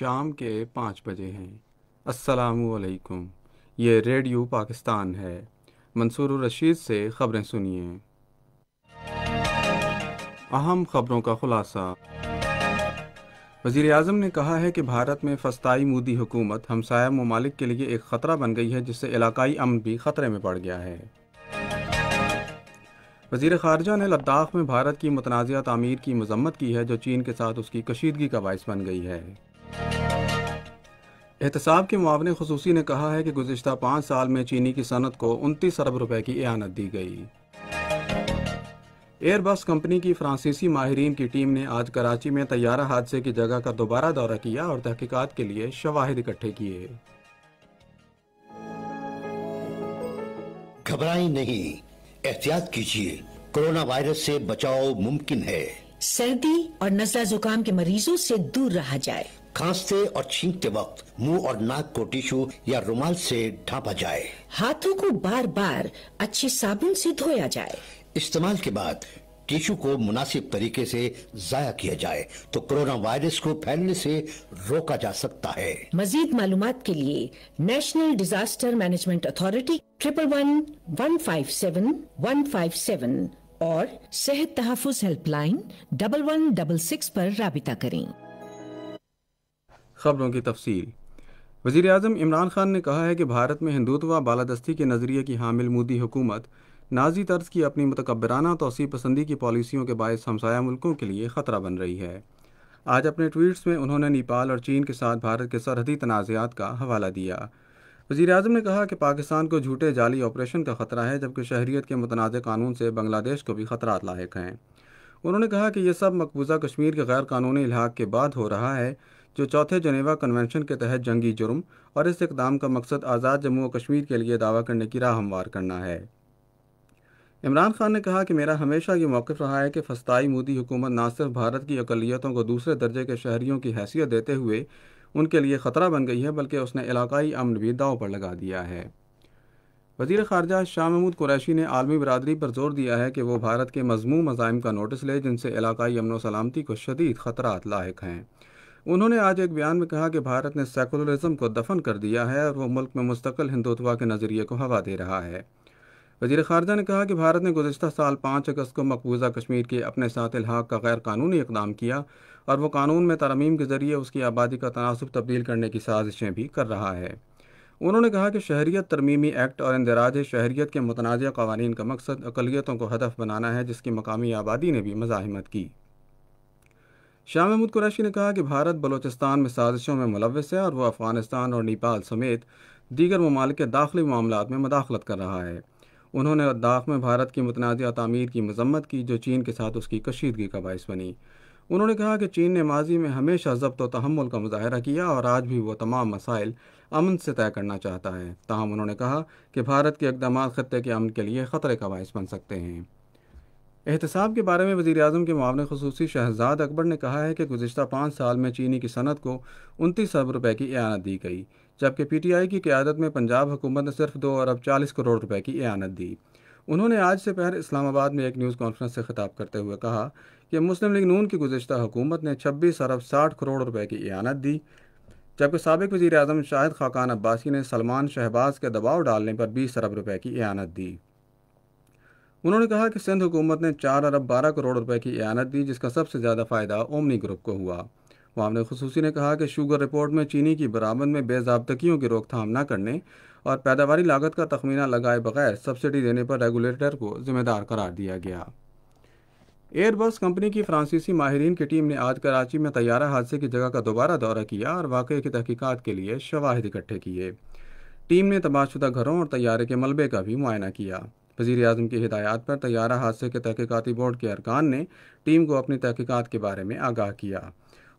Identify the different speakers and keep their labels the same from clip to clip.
Speaker 1: शाम के पाँच बजे हैं असलकुम ये रेडियो पाकिस्तान है मंसूर रशीद से ख़बरें सुनिए अहम ख़बरों का खुलासा वजीर अजम ने कहा है कि भारत में फस्ताई मोदी हुकूमत हमसाया ममालिक के लिए एक ख़तरा बन गई है जिससे इलाकाई अमन भी ख़तरे में पड़ गया है वजीर खारजा ने लद्दाख में भारत की मतनाज़ तमीर की मजम्मत की है जो चीन के साथ उसकी कशीदगी का बायस बन गई है एहतसाब के मुआवने खसूसी ने कहा है कि गुजशत पाँच साल में चीनी की सनत को उनतीस अरब रुपए की एनत दी गई एयरबस कंपनी की फ्रांसीसी माहरीन की टीम ने आज कराची में तैयारा हादसे की जगह का दोबारा दौरा किया और तहकीकत के लिए शवाहिद इकट्ठे किए घबराए नहीं एहतियात कीजिए कोरोना वायरस से बचाव मुमकिन है सर्दी और नजला जुकाम के मरीजों से दूर रहा जाए खांसते और छींकते वक्त मुंह और नाक को टिश्यू या रुमाल से ढांपा जाए हाथों को बार बार अच्छे साबुन से धोया जाए इस्तेमाल के बाद टिश्यू को मुनासिब तरीके से जाया किया जाए तो कोरोना वायरस को फैलने से रोका जा सकता है मजीद मालूम के लिए national disaster management authority triple one one five seven one five seven और सेहत तहफ helpline double one double six आरोप रबिता करें खबरों की तफसील वजीर अजम इमरान खान ने कहा है कि भारत में हिंदुत्व बालादस्ती के नज़रिए की हामिल मोदी हुकूमत नाजी तर्ज की अपनी मतकबराना तोसी पसंदी की पॉलिसियों के बायस हमसाया मुल्कों के लिए ख़तरा बन रही है आज अपने ट्वीट्स में उन्होंने नेपाल और चीन के साथ भारत के सरहदी तनाज़ात का हवाला दिया वज़ी अजम ने कहा कि पाकिस्तान को झूठे जाली ऑपरेशन का ख़तरा है जबकि शहरीत के मतनाज़ कानून से बंग्लादेश को भी ख़तरा लाक हैं उन्होंने कहा कि यह सब मकबूजा कश्मीर के गैर कानूनी इलाहा के बाद हो रहा है जो चौथे जनेवा कन्वेंशन के तहत जंगी जुर्म और इस इकदाम का मकसद आज़ाद जम्मू और कश्मीर के लिए दावा करने की राह हमवार करना है इमरान खान ने कहा कि मेरा हमेशा ये मौक़ रहा है कि फस्ताई मोदी हुकूमत न सिर्फ भारत की अकलीतों को दूसरे दर्जे के शहरीों की हैसियत देते हुए उनके लिए ख़तरा बन गई है बल्कि उसने इलाकाई अमन भी दाव पर लगा दिया है वजीर खारजा शाह महमूद कुरैशी ने आलमी बरदरी पर जोर दिया है कि वो भारत के मजमू मज़ाइम का नोटिस ले जिनसे इलाकाई अमन व सलामती को शदीद ख़तरात लाक हैं उन्होंने आज एक बयान में कहा कि भारत ने सेकुलरिज्म को दफन कर दिया है और वो मुल्क में मुस्तकिल हिंदुत्वा के नज़रिए को हवा दे रहा है वजीर खारजा ने कहा कि भारत ने गुजशत साल पाँच अगस्त को मकबूजा कश्मीर के अपने साथ इलाहा का गैर कानूनी इकदाम किया और वह कानून में तरमीम के ज़रिए उसकी आबादी का तनासब तब्दील करने की साजिशें भी कर रहा है उन्होंने कहा कि शहरीत तरमीमी एक्ट और इंदराज शहरीत के मुतनाज़ कवानीन का मकसद अकलीतों को हदफ बनाना है जिसकी मकामी आबादी ने भी मजात की शाह महमूद कुरैशी ने कहा कि भारत बलोचिस्तान में साजिशों में मुलविस है और वह अफगानिस्तान और नेपाल समेत दीगर ममालिक के दाखिली मामला में मदाखलत कर रहा है उन्होंने लद्दाख में भारत की मतनाज़ तमीर की मजम्मत की जो चीन के साथ उसकी कशीदगी का बायस बनी उन्होंने कहा कि चीन ने माजी में हमेशा जब्त व तहमुल का मुजाहरा किया और आज भी वह तमाम मसाइल अमन से तय करना चाहता है ताहम उन्होंने कहा कि भारत के इकदाम ख़त्े के अमन के लिए ख़तरे का बायस बन सकते हैं एहतसाब के बारे में वज़ी अजम के मामले खसूसी शहजाद अकबर ने कहा है कि गुजशत पाँच साल में चीनी की सनत को उनतीस अरब रुपये की एनत दी गई जबकि पी टी आई की क्यादत में पंजाब हुकूमत ने सिर्फ दो अरब चालीस करोड़ रुपये की एनत दी उन्होंने आज से पहले इस्लामाबाद में एक न्यूज़ कॉन्फ्रेंस से खिताब करते हुए कहा कि मुस्लिम लीग नून की गुजशत हुकूमत ने छब्बीस अरब साठ करोड़ रुपये की एनत दी जबकि सबक वजी अजम शाहिद खाकान अब्बासी ने सलमान शहबाज के दबाव डालने पर बीस अरब रुपये की एनत दी उन्होंने कहा कि सिंध हुकूमत ने चार अरब बारह करोड़ रुपए की एनत दी जिसका सबसे ज़्यादा फ़ायदा ओमनी ग्रुप को हुआ मामले खसूसी ने कहा कि शुगर रिपोर्ट में चीनी की बरामद में बेजाबतगियों की रोकथाम न करने और पैदावारी लागत का तखमीना लगाए बगैर सब्सिडी देने पर रेगुलेटर को जिम्मेदार करार दिया गया एयरबस कंपनी की फ्रांसीसी माहरीन की टीम ने आज कराची में तैयारा हादसे की जगह का दोबारा दौरा किया और वाक़े की तहकीकत के लिए शवाहद इकट्ठे किए टीम ने तबाहशुदा घरों और तैयारे के मलबे का भी मुआयना किया वजीर अजम की हिदायत पर तैयारा हादसे के तहकीकती बोर्ड के अरकान ने टीम को अपनी तहकीकत के बारे में आगाह किया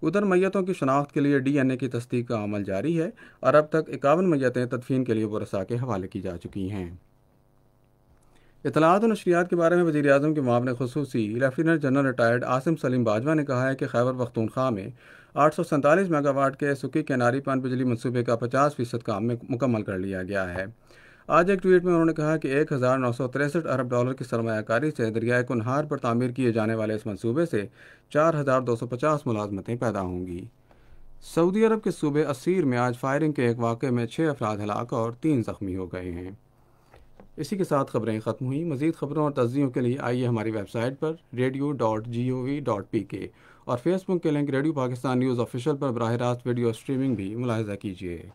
Speaker 1: उधर मैतों की शनाख्त के लिए डी एन ए की तस्दीक का अमल जारी है और अब तक इक्यावन मैतें तदफीन के लिए वसा के हवाले की जा चुकी हैं इतलात और नशरियात के बारे में वजी अजम के मामले खसूसी lieutenant general retired Asim Saleem Bajwa ने कहा है कि खैबर पख्तूनख्वा में आठ सौ सैंतालीस मेगावाट के सुखी कैनारी पान बिजली मनसूबे का पचास फीसद काम में मुकम्मल कर लिया गया है आज एक ट्वीट में उन्होंने कहा कि एक अरब डॉलर की सरमाकारी से दरियाए कुनहार पर तामीर किए जाने वाले इस मनसूबे से 4,250 मुलाजमतें पैदा होंगी सऊदी अरब के सूबे असीर में आज फायरिंग के एक वाक़े में छः अफराद हलाक और तीन जख्मी हो गए हैं इसी के साथ खबरें ख़त्म हुई मजीद खबरों और तजियों के लिए आइए हमारी वेबसाइट पर radio dot G O V dot P K और फेसबुक के link radio Pakistan news official पर बरह रास्त वीडियो स्ट्रीमिंग भी मुलाहजा कीजिए